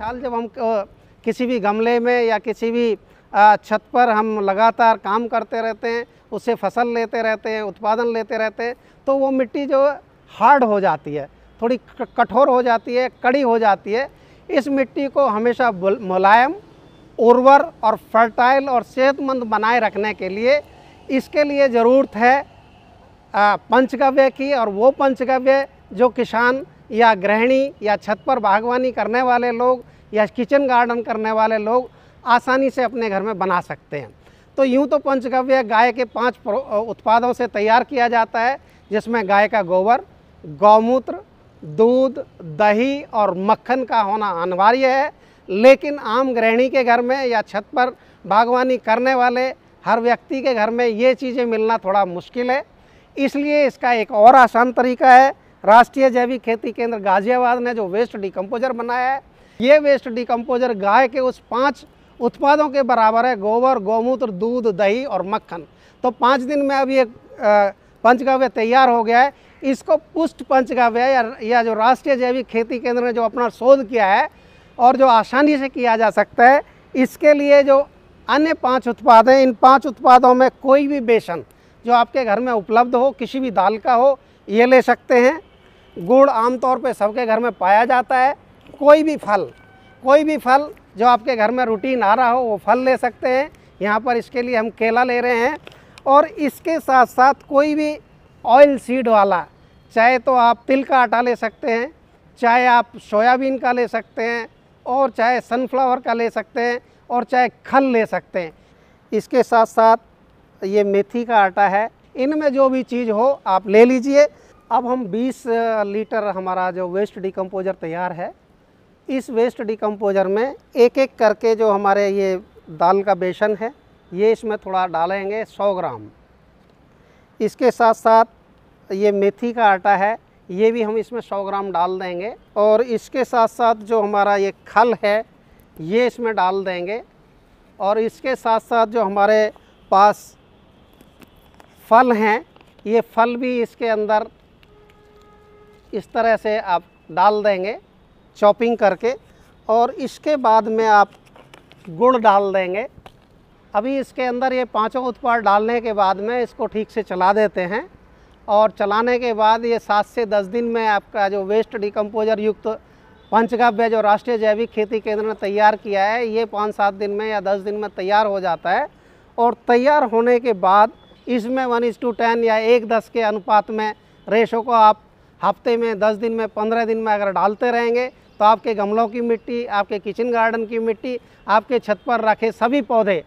साल जब हम किसी भी गमले में या किसी भी छत पर हम लगातार काम करते रहते हैं उससे फसल लेते रहते हैं उत्पादन लेते रहते हैं तो वो मिट्टी जो हार्ड हो जाती है थोड़ी कठोर हो जाती है कड़ी हो जाती है इस मिट्टी को हमेशा मुलायम उर्वर और फर्टाइल और सेहतमंद बनाए रखने के लिए इसके लिए ज़रूरत है पंचगव्य की और वो पंचगव्य जो किसान या गृहिणी या छत पर बागवानी करने वाले लोग या किचन गार्डन करने वाले लोग आसानी से अपने घर में बना सकते हैं तो यूँ तो पंचगव्य गाय के पांच उत्पादों से तैयार किया जाता है जिसमें गाय का गोबर गौमूत्र दूध दही और मक्खन का होना अनिवार्य है लेकिन आम गृहिणी के घर में या छत पर बागवानी करने वाले हर व्यक्ति के घर में ये चीज़ें मिलना थोड़ा मुश्किल है इसलिए इसका एक और आसान तरीका है राष्ट्रीय जैविक खेती केंद्र गाजियाबाद ने जो वेस्ट डिकम्पोजर बनाया है ये वेस्ट डिकम्पोजर गाय के उस पाँच उत्पादों के बराबर है गोबर गौमूत्र दूध दही और मक्खन तो पाँच दिन में अभी ये पंचगव्य तैयार हो गया है इसको पुष्ट पंचगव्य या, या जो राष्ट्रीय जैविक खेती केंद्र ने जो अपना शोध किया है और जो आसानी से किया जा सकता है इसके लिए जो अन्य पांच उत्पाद हैं इन पांच उत्पादों में कोई भी बेसन जो आपके घर में उपलब्ध हो किसी भी दाल का हो ये ले सकते हैं गुड़ आमतौर पर सबके घर में पाया जाता है कोई भी फल कोई भी फल जो आपके घर में रूटीन आ रहा हो वो फल ले सकते हैं यहाँ पर इसके लिए हम केला ले रहे हैं और इसके साथ साथ कोई भी ऑयल सीड वाला चाहे तो आप तिल का आटा ले सकते हैं चाहे आप सोयाबीन का ले सकते हैं और चाहे सनफ्लावर का ले सकते हैं और चाहे खल ले सकते हैं इसके साथ साथ ये मेथी का आटा है इनमें जो भी चीज़ हो आप ले लीजिए अब हम 20 लीटर हमारा जो वेस्ट डिकम्पोजर तैयार है इस वेस्ट डिकम्पोजर में एक एक करके जो हमारे ये दाल का बेसन है ये इसमें थोड़ा डालेंगे 100 ग्राम इसके साथ साथ ये मेथी का आटा है ये भी हम इसमें 100 ग्राम डाल देंगे और इसके साथ साथ जो हमारा ये खल है ये इसमें डाल देंगे और इसके साथ साथ जो हमारे पास फल हैं ये फल भी इसके अंदर इस तरह से आप डाल देंगे चॉपिंग करके और इसके बाद में आप गुड़ डाल देंगे अभी इसके अंदर ये पांचों उत्पाद डालने के बाद में इसको ठीक से चला देते हैं और चलाने के बाद ये सात से दस दिन में आपका जो वेस्ट डिकम्पोजर युक्त पंचगव्य जो राष्ट्रीय जैविक खेती केंद्र ने तैयार किया है ये पाँच सात दिन में या दस दिन में तैयार हो जाता है और तैयार होने के बाद इसमें वन इस टू टेन या एक दस के अनुपात में रेशो को आप हफ्ते में दस दिन में पंद्रह दिन में अगर डालते रहेंगे तो आपके गमलों की मिट्टी आपके किचन गार्डन की मिट्टी आपके छत पर रखे सभी पौधे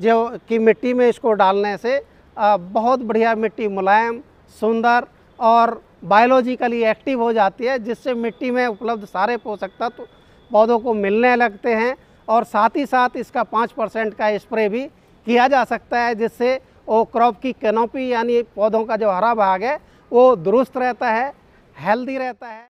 जो की मिट्टी में इसको डालने से बहुत बढ़िया मिट्टी मुलायम सुंदर और बायोलॉजिकली एक्टिव हो जाती है जिससे मिट्टी में उपलब्ध सारे पोषक तत्व तो पौधों को मिलने लगते हैं और साथ ही साथ इसका पाँच परसेंट का स्प्रे भी किया जा सकता है जिससे वो क्रॉप की कैनोपी यानी पौधों का जो हरा भाग है वो दुरुस्त रहता है हेल्दी रहता है